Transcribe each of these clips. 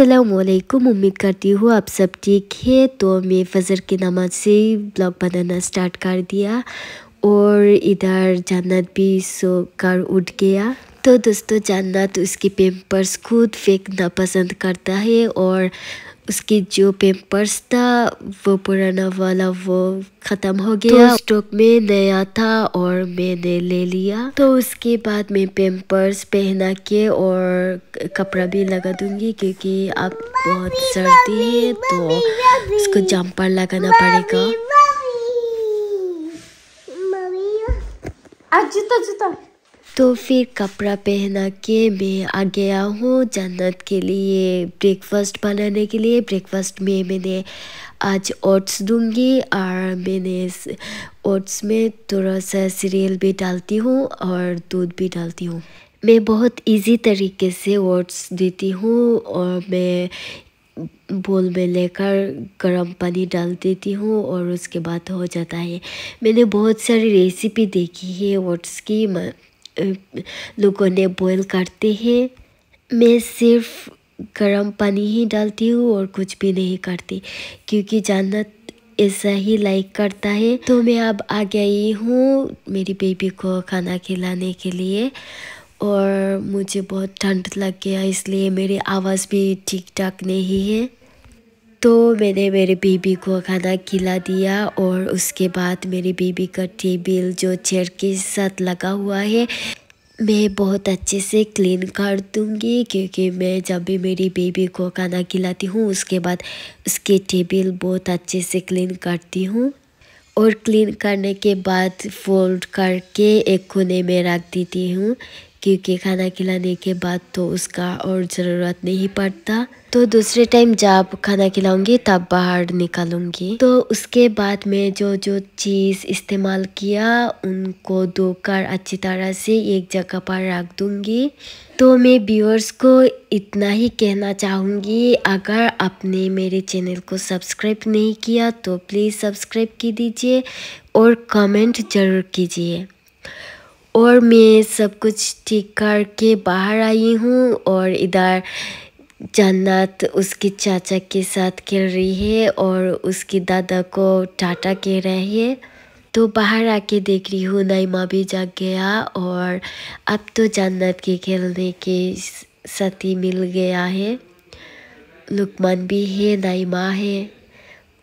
असलकुम उम्मीद करती हूँ आप सब ठीक है तो मैं फजर की नमाज से ब्लॉग बनाना स्टार्ट कर दिया और इधर जन्नत भी सो कर उठ गया तो दोस्तों जन्नत उसके पेम्पर्स खुद फेंकना पसंद करता है और उसके जो पेपर्स था वो पुराना वाला वो ख़त्म हो तो गया तो स्टॉक में नया था और मैंने ले लिया तो उसके बाद मैं पेम्पर्स पहना के और कपड़ा भी लगा दूंगी क्योंकि अब बहुत सर्दी है तो उसको जम्पर लगाना पड़ेगा तो फिर कपड़ा पहना के मैं आ गया हूँ जन्नत के लिए ब्रेकफास्ट बनाने के लिए ब्रेकफास्ट में मैंने आज ओट्स दूंगी और मैंने ओट्स में थोड़ा सा सीरियल भी डालती हूँ और दूध भी डालती हूँ मैं बहुत इजी तरीके से ओट्स देती हूँ और मैं बोल में लेकर गर्म पानी डाल देती हूँ और उसके बाद हो जाता है मैंने बहुत सारी रेसिपी देखी है ओट्स की लोगों ने बॉईल करते हैं मैं सिर्फ गर्म पानी ही डालती हूँ और कुछ भी नहीं करती क्योंकि जन्नत ऐसा ही लाइक करता है तो मैं अब आ गई हूँ मेरी बेबी को खाना खिलाने के लिए और मुझे बहुत ठंड लग गया इसलिए मेरी आवाज़ भी ठीक ठाक नहीं है तो मैंने मेरे बीबी को खाना खिला दिया और उसके बाद मेरी बीबी का टेबल जो चेयर के साथ लगा हुआ है मैं बहुत अच्छे से क्लीन कर दूंगी क्योंकि मैं जब भी मेरी बेबी को खाना खिलाती हूँ उसके बाद उसके टेबल बहुत अच्छे से क्लीन करती हूँ और क्लीन करने के बाद फोल्ड करके एक कोने में रख देती हूँ क्योंकि खाना खिलाने के बाद तो उसका और ज़रूरत नहीं पड़ता तो दूसरे टाइम जब खाना खिलाऊंगी तब बाहर निकालूंगी तो उसके बाद मैं जो जो चीज़ इस्तेमाल किया उनको धोकर अच्छी तरह से एक जगह पर रख दूंगी तो मैं व्यूअर्स को इतना ही कहना चाहूँगी अगर आपने मेरे चैनल को सब्सक्राइब नहीं किया तो प्लीज़ सब्सक्राइब की दीजिए और कमेंट ज़रूर कीजिए और मैं सब कुछ ठीक करके बाहर आई हूँ और इधर जन्नत उसके चाचा के साथ खेल रही है और उसके दादा को टाटा कह रही है तो बाहर आके देख रही हूँ नईमा भी जाग गया और अब तो जन्नत के खेलने के साथी मिल गया है लुकमान भी है नईमा है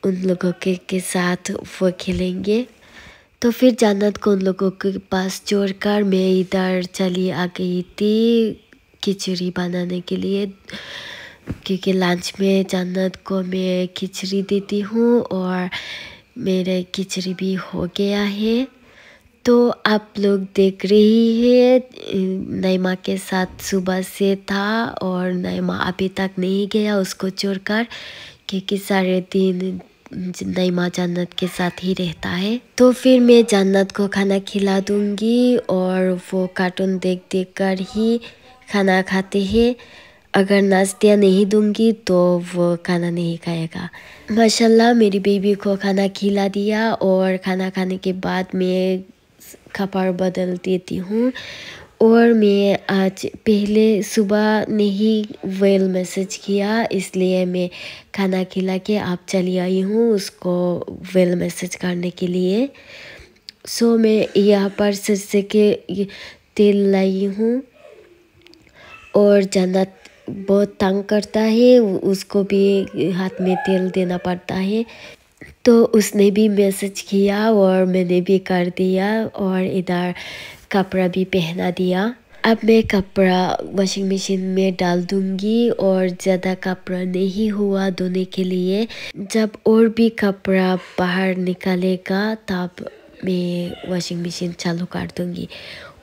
उन लोगों के, के साथ वो खेलेंगे तो फिर जन्नत को उन लोगों के पास कर मैं इधर चली आ गई थी खिचड़ी बनाने के लिए क्योंकि लंच में जन्नत को मैं खिचड़ी देती हूँ और मेरे खिचड़ी भी हो गया है तो आप लोग देख रही है नईमा के साथ सुबह से था और नईमा अभी तक नहीं गया उसको छोड़कर क्योंकि सारे दिन जिंदा माँ जन्नत के साथ ही रहता है तो फिर मैं जन्नत को खाना खिला दूँगी और वो कार्टून देख देख कर ही खाना खाते हैं अगर नाश्तियाँ नहीं दूंगी तो वो खाना नहीं खाएगा माशाल्लाह मेरी बेबी को खाना खिला दिया और खाना खाने के बाद मैं खपर बदल देती हूँ और मैं आज पहले सुबह ने ही वेल मैसेज किया इसलिए मैं खाना खिला के आप चली आई हूँ उसको वेल मैसेज करने के लिए सो मैं यहाँ पर सरसे के तेल लाई हूँ और जाना बहुत तंग करता है उसको भी हाथ में तेल देना पड़ता है तो उसने भी मैसेज किया और मैंने भी कर दिया और इधर कपड़ा भी पहना दिया अब मैं कपड़ा वॉशिंग मशीन में डाल दूंगी और ज़्यादा कपड़ा नहीं हुआ धोने के लिए जब और भी कपड़ा बाहर निकालेगा तब मैं वॉशिंग मशीन चालू कर दूंगी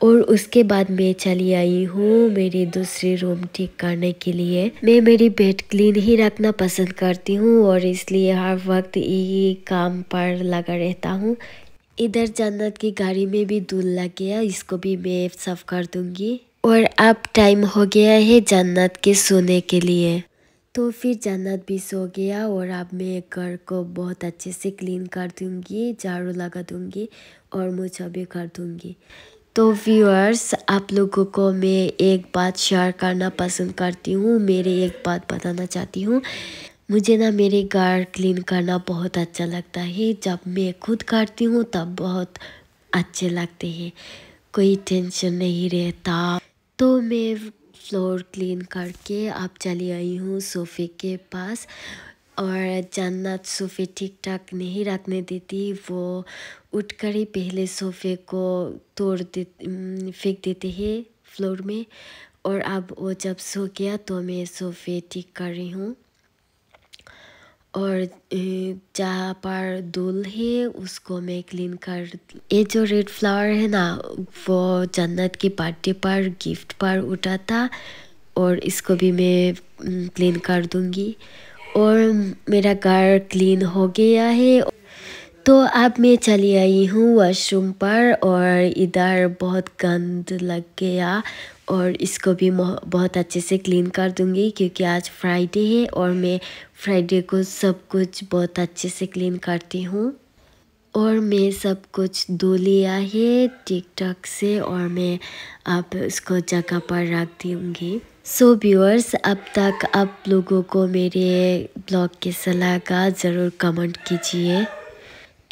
और उसके बाद मैं चली आई हूँ मेरे दूसरे रूम ठीक करने के लिए मैं मेरी बेड क्लीन ही रखना पसंद करती हूँ और इसलिए हर वक्त यही काम पर लगा रहता हूँ इधर जन्नत की गाड़ी में भी धूल लग गया इसको भी मैं साफ कर दूंगी और अब टाइम हो गया है जन्नत के सोने के लिए तो फिर जन्नत भी सो गया और अब मैं घर को बहुत अच्छे से क्लीन कर दूंगी झाड़ू लगा दूंगी और मुझे भी कर दूंगी तो व्यूअर्स आप लोगों को मैं एक बात शेयर करना पसंद करती हूँ मेरे एक बात बताना चाहती हूँ मुझे ना मेरे घर क्लीन करना बहुत अच्छा लगता है जब मैं खुद करती हूँ तब बहुत अच्छे लगते हैं कोई टेंशन नहीं रहता तो मैं फ्लोर क्लीन करके अब चली आई हूँ सोफ़े के पास और जन्नत सोफ़े ठीक ठाक नहीं रखने देती वो उठकर ही पहले सोफ़े को तोड़ दे फेंक देते हैं फ्लोर में और अब वो जब सो गया तो मैं सोफ़े ठीक कर रही हूँ और जहाँ पर धूल है उसको मैं क्लीन कर ये जो रेड फ्लावर है ना वो जन्नत की बर्थडे पर गिफ्ट पर उठा था और इसको भी मैं क्लीन mm, कर दूँगी और मेरा घर क्लीन हो गया है तो अब मैं चली आई हूँ वॉशरूम पर और इधर बहुत गंद लग गया और इसको भी बहुत अच्छे से क्लीन कर दूँगी क्योंकि आज फ्राइडे है और मैं फ्राइडे को सब कुछ बहुत अच्छे से क्लीन करती हूँ और मैं सब कुछ धो लिया है टिक टॉक से और मैं अब उसको जगह पर रख दूँगी सो so व्यूअर्स अब तक आप लोगों को मेरे ब्लॉग सलाह का ज़रूर कमेंट कीजिए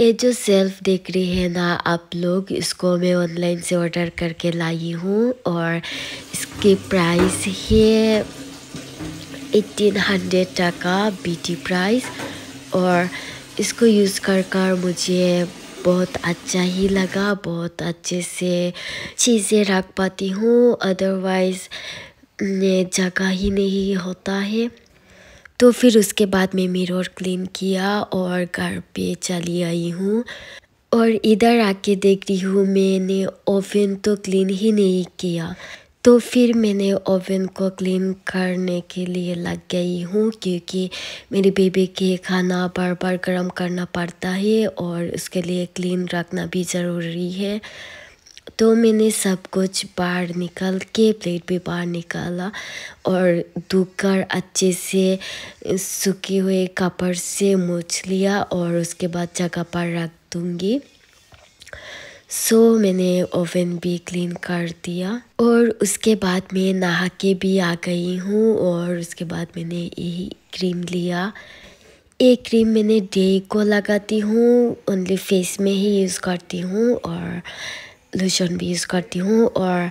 ये जो सेल्फ देख रही है ना आप लोग इसको मैं ऑनलाइन से ऑर्डर करके लाई हूँ और इसकी प्राइस है एटीन हंड्रेड टका बीटी प्राइस और इसको यूज़ कर कर मुझे बहुत अच्छा ही लगा बहुत अच्छे से चीज़ें रख पाती हूँ अदरवाइज़ जगह ही नहीं होता है तो फिर उसके बाद मैं मिरर क्लीन किया और घर पे चली आई हूँ और इधर आके देख रही हूँ मैंने ओवन तो क्लीन ही नहीं किया तो फिर मैंने ओवन को क्लीन करने के लिए लग गई हूँ क्योंकि मेरे बेबी के खाना बार बार गर्म करना पड़ता है और उसके लिए क्लीन रखना भी ज़रूरी है तो मैंने सब कुछ बाहर निकल के प्लेट भी बाहर निकाला और धोकर अच्छे से सूखे हुए कपड़ से मोछ लिया और उसके बाद जगह पर रख दूँगी सो so, मैंने ओवन भी क्लीन कर दिया और उसके बाद मैं नहा के भी आ गई हूँ और उसके बाद मैंने यही क्रीम लिया ये क्रीम मैंने डे को लगाती हूँ ओनली फेस में ही यूज़ करती हूँ और लोशन भी यूज़ करती हूँ और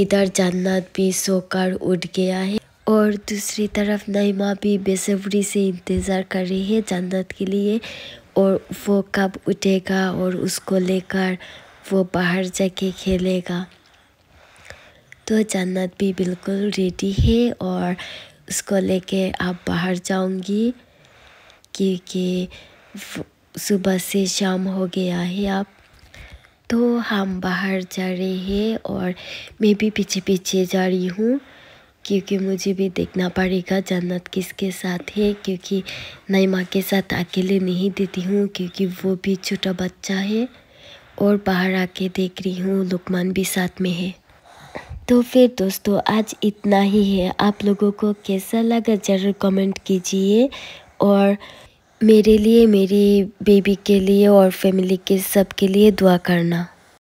इधर जन्नत भी सोकर उठ गया है और दूसरी तरफ नईमा भी बेसब्री से इंतज़ार कर रही है जन्नत के लिए और वो कब उठेगा और उसको लेकर वो बाहर जाके खेलेगा तो जन्नत भी बिल्कुल रेडी है और उसको लेके आप बाहर जाऊंगी क्योंकि सुबह से शाम हो गया है आप तो हम बाहर जा रहे हैं और मैं भी पीछे पीछे जा रही हूँ क्योंकि मुझे भी देखना पड़ेगा जन्नत किसके साथ है क्योंकि नई माँ के साथ अकेले नहीं देती हूँ क्योंकि वो भी छोटा बच्चा है और बाहर आके देख रही हूँ लुकमान भी साथ में है तो फिर दोस्तों आज इतना ही है आप लोगों को कैसा लगा ज़रूर कमेंट कीजिए और मेरे लिए मेरी बेबी के लिए और फैमिली के सबके लिए दुआ करना